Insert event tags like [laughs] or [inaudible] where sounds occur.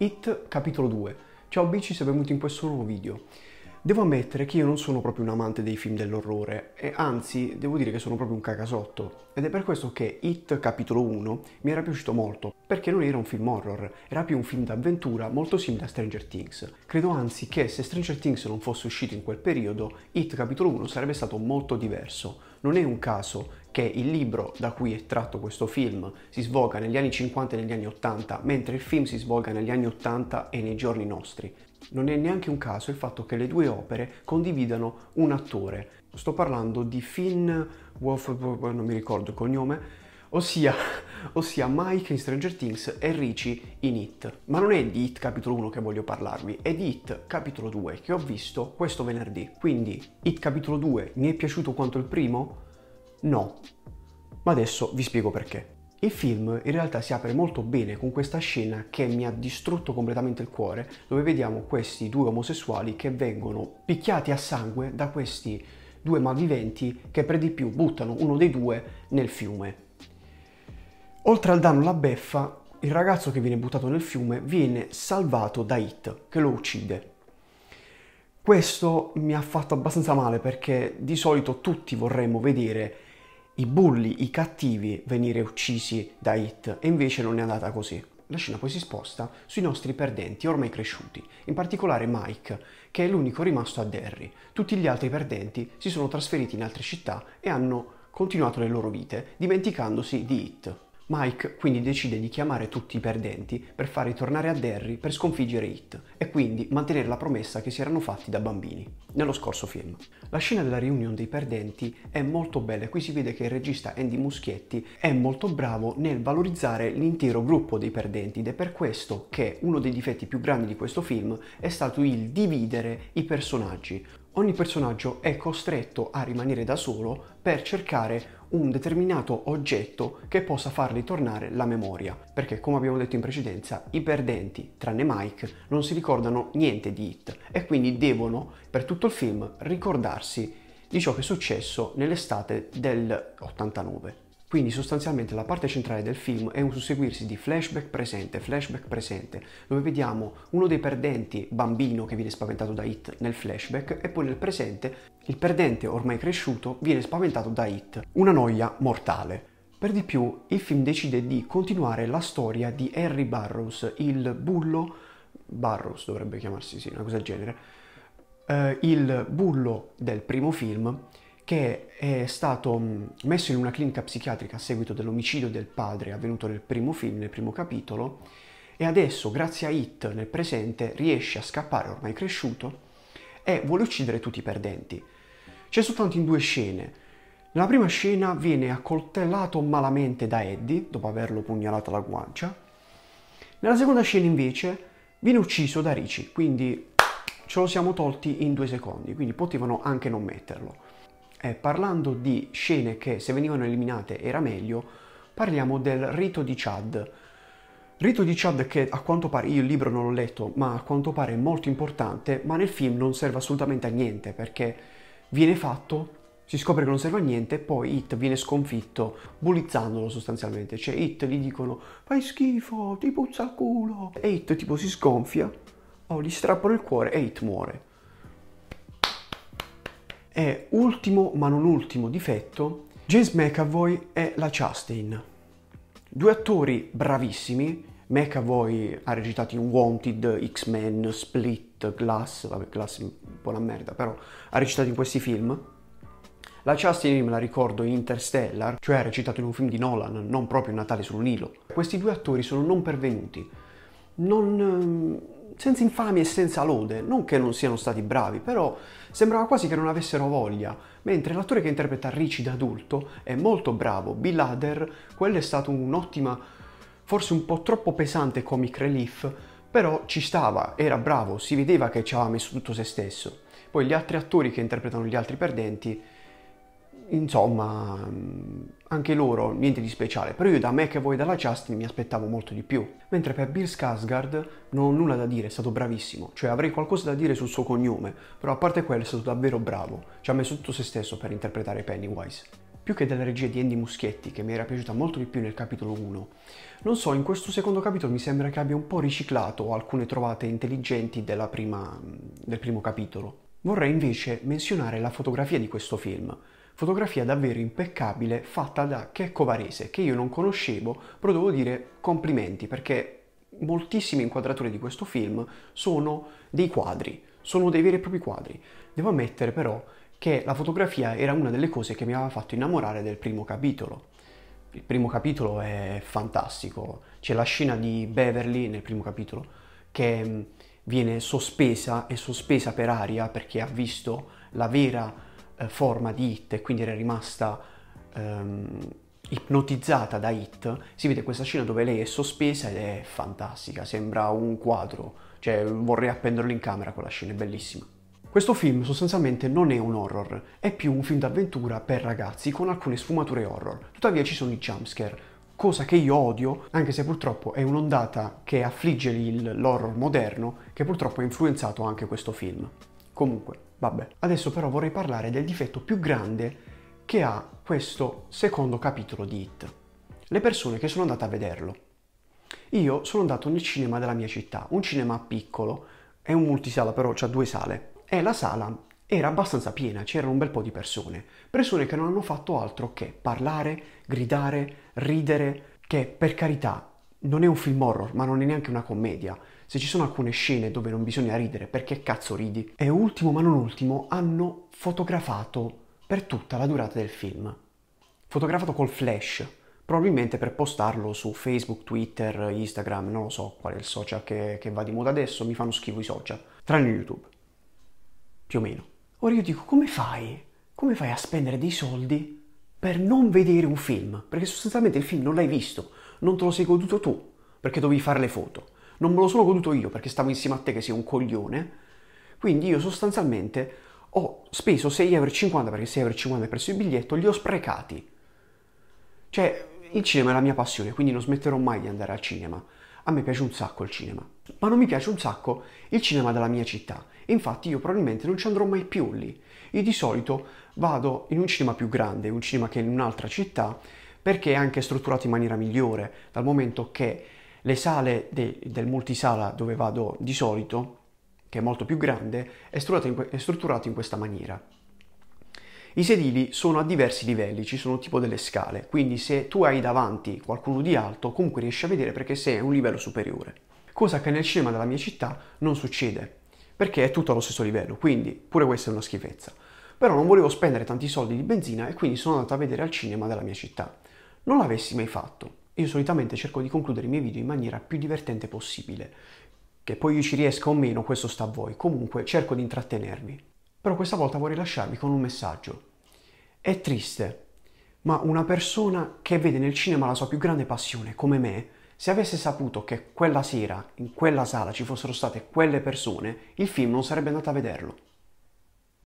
IT capitolo 2. Ciao bici, sei benvenuti in questo nuovo video. Devo ammettere che io non sono proprio un amante dei film dell'orrore, e anzi devo dire che sono proprio un cacasotto. Ed è per questo che It capitolo 1 mi era piaciuto molto, perché non era un film horror, era più un film d'avventura molto simile a Stranger Things. Credo anzi che se Stranger Things non fosse uscito in quel periodo, It capitolo 1 sarebbe stato molto diverso. Non è un caso che il libro da cui è tratto questo film si svolga negli anni 50 e negli anni 80, mentre il film si svolga negli anni 80 e nei giorni nostri. Non è neanche un caso il fatto che le due opere condividano un attore. Sto parlando di Finn Wolf, non mi ricordo il cognome, ossia, [laughs] ossia Mike in Stranger Things e Richie in It. Ma non è di It capitolo 1 che voglio parlarvi, è di It capitolo 2 che ho visto questo venerdì. Quindi It capitolo 2 mi è piaciuto quanto il primo? No. Ma adesso vi spiego perché. Il film in realtà si apre molto bene con questa scena che mi ha distrutto completamente il cuore, dove vediamo questi due omosessuali che vengono picchiati a sangue da questi due malviventi che per di più buttano uno dei due nel fiume. Oltre al danno alla beffa, il ragazzo che viene buttato nel fiume viene salvato da Hit, che lo uccide. Questo mi ha fatto abbastanza male perché di solito tutti vorremmo vedere i bulli, i cattivi venire uccisi da Hit e invece non è andata così. La scena poi si sposta sui nostri perdenti ormai cresciuti, in particolare Mike, che è l'unico rimasto a Derry. Tutti gli altri perdenti si sono trasferiti in altre città e hanno continuato le loro vite, dimenticandosi di Hit. Mike quindi decide di chiamare tutti i perdenti per far ritornare a Derry per sconfiggere Hit e quindi mantenere la promessa che si erano fatti da bambini nello scorso film. La scena della reunion dei perdenti è molto bella e qui si vede che il regista Andy Muschietti è molto bravo nel valorizzare l'intero gruppo dei perdenti ed è per questo che uno dei difetti più grandi di questo film è stato il dividere i personaggi ogni personaggio è costretto a rimanere da solo per cercare un determinato oggetto che possa fargli tornare la memoria, perché come abbiamo detto in precedenza, i perdenti, tranne Mike, non si ricordano niente di Hit e quindi devono per tutto il film ricordarsi di ciò che è successo nell'estate del 89. Quindi sostanzialmente la parte centrale del film è un susseguirsi di flashback presente, flashback presente, dove vediamo uno dei perdenti, bambino che viene spaventato da Hit nel flashback, e poi nel presente il perdente ormai cresciuto viene spaventato da Hit. Una noia mortale. Per di più, il film decide di continuare la storia di Harry Burroughs, il bullo, Burroughs dovrebbe chiamarsi, sì, una cosa del genere, eh, il bullo del primo film, che è stato mm, messo in una clinica psichiatrica a seguito dell'omicidio del padre avvenuto nel primo film, nel primo capitolo, e adesso, grazie a Hit nel presente, riesce a scappare ormai cresciuto e vuole uccidere tutti i perdenti. C'è soltanto in due scene. Nella prima scena viene accoltellato malamente da Eddie, dopo averlo pugnalato alla guancia. Nella seconda scena invece viene ucciso da Ricci, quindi ce lo siamo tolti in due secondi, quindi potevano anche non metterlo. Eh, parlando di scene che se venivano eliminate era meglio, parliamo del rito di Chad. Rito di Chad che a quanto pare, io il libro non l'ho letto, ma a quanto pare è molto importante, ma nel film non serve assolutamente a niente perché viene fatto, si scopre che non serve a niente, poi It viene sconfitto, bullizzandolo sostanzialmente, cioè It gli dicono fai schifo, ti puzza il culo, e It tipo si sconfia, oh, gli strappano il cuore e It muore. E ultimo ma non ultimo difetto, James McAvoy e la Chastain. Due attori bravissimi, McAvoy ha recitato in Wanted, X-Men, Split, Glass, vabbè Glass è un po' una merda, però ha recitato in questi film. La Chastain me la ricordo in Interstellar, cioè ha recitato in un film di Nolan, non proprio Natale sul Nilo. Questi due attori sono non pervenuti, non ehm, senza infamia e senza lode, non che non siano stati bravi, però sembrava quasi che non avessero voglia, mentre l'attore che interpreta Richie da adulto è molto bravo, Bill Hader, quello è stato un'ottima, forse un po' troppo pesante comic relief, però ci stava, era bravo, si vedeva che ci aveva messo tutto se stesso. Poi gli altri attori che interpretano gli altri perdenti insomma, mm, anche loro niente di speciale, però io da me che voi dalla Justin mi aspettavo molto di più. Mentre per Bill Skarsgård non ho nulla da dire, è stato bravissimo, cioè avrei qualcosa da dire sul suo cognome, però a parte quello è stato davvero bravo, ci ha messo tutto se stesso per interpretare Pennywise. Più che della regia di Andy Muschietti, che mi era piaciuta molto di più nel capitolo 1, non so, in questo secondo capitolo mi sembra che abbia un po' riciclato alcune trovate intelligenti prima, mm, del primo capitolo. Vorrei invece menzionare la fotografia di questo film, Fotografia davvero impeccabile fatta da Checco Varese, che io non conoscevo, però devo dire complimenti perché moltissime inquadrature di questo film sono dei quadri, sono dei veri e propri quadri. Devo ammettere però che la fotografia era una delle cose che mi aveva fatto innamorare del primo capitolo. Il primo capitolo è fantastico, c'è la scena di Beverly nel primo capitolo che mm, viene sospesa e sospesa per aria perché ha visto la vera eh, forma di It e quindi era rimasta ehm, ipnotizzata da It, si vede questa scena dove lei è sospesa ed è fantastica, sembra un quadro, cioè vorrei appenderlo in camera quella scena, è bellissima. Questo film sostanzialmente non è un horror, è più un film d'avventura per ragazzi con alcune sfumature horror, tuttavia ci sono i jumpscare, cosa che io odio, anche se purtroppo è un'ondata che affligge l'horror moderno, che purtroppo ha influenzato anche questo film. Comunque, vabbè. Adesso però vorrei parlare del difetto più grande che ha questo secondo capitolo di Hit. Le persone che sono andate a vederlo. Io sono andato nel cinema della mia città, un cinema piccolo, è un multisala però, ha due sale, e la sala era abbastanza piena, c'erano un bel po' di persone, persone che non hanno fatto altro che parlare, gridare, ridere, che per carità non è un film horror, ma non è neanche una commedia, se ci sono alcune scene dove non bisogna ridere, perché cazzo ridi? E ultimo ma non ultimo, hanno fotografato per tutta la durata del film. Fotografato col flash, probabilmente per postarlo su Facebook, Twitter, Instagram, non lo so qual è il social che, che va di moda adesso, mi fanno schifo i social, tranne YouTube, più o meno. Ora io dico, come fai? Come fai a spendere dei soldi per non vedere un film? Perché sostanzialmente il film non l'hai visto, non te lo sei goduto tu, perché dovevi fare le foto non me lo sono goduto io perché stavo insieme a te che sei un coglione, quindi io sostanzialmente ho speso 6,50€ perché 6,50€ è preso il biglietto, li ho sprecati. Cioè, il cinema è la mia passione, quindi non smetterò mai di andare al cinema. A me piace un sacco il cinema, ma non mi piace un sacco il cinema della mia città. Infatti io probabilmente non ci andrò mai più lì. Io di solito vado in un cinema più grande, un cinema che è in un'altra città, perché è anche strutturato in maniera migliore, dal momento che le sale de, del multisala dove vado di solito, che è molto più grande, è strutturato, in, è strutturato in questa maniera. I sedili sono a diversi livelli, ci sono tipo delle scale, quindi se tu hai davanti qualcuno di alto comunque riesci a vedere perché sei a un livello superiore. Cosa che nel cinema della mia città non succede, perché è tutto allo stesso livello, quindi pure questa è una schifezza. Però non volevo spendere tanti soldi di benzina e quindi sono andato a vedere al cinema della mia città. Non l'avessi mai fatto, io solitamente cerco di concludere i miei video in maniera più divertente possibile. Che poi io ci riesca o meno, questo sta a voi. Comunque cerco di intrattenervi. Però questa volta vorrei lasciarvi con un messaggio. È triste, ma una persona che vede nel cinema la sua più grande passione, come me, se avesse saputo che quella sera, in quella sala, ci fossero state quelle persone, il film non sarebbe andato a vederlo.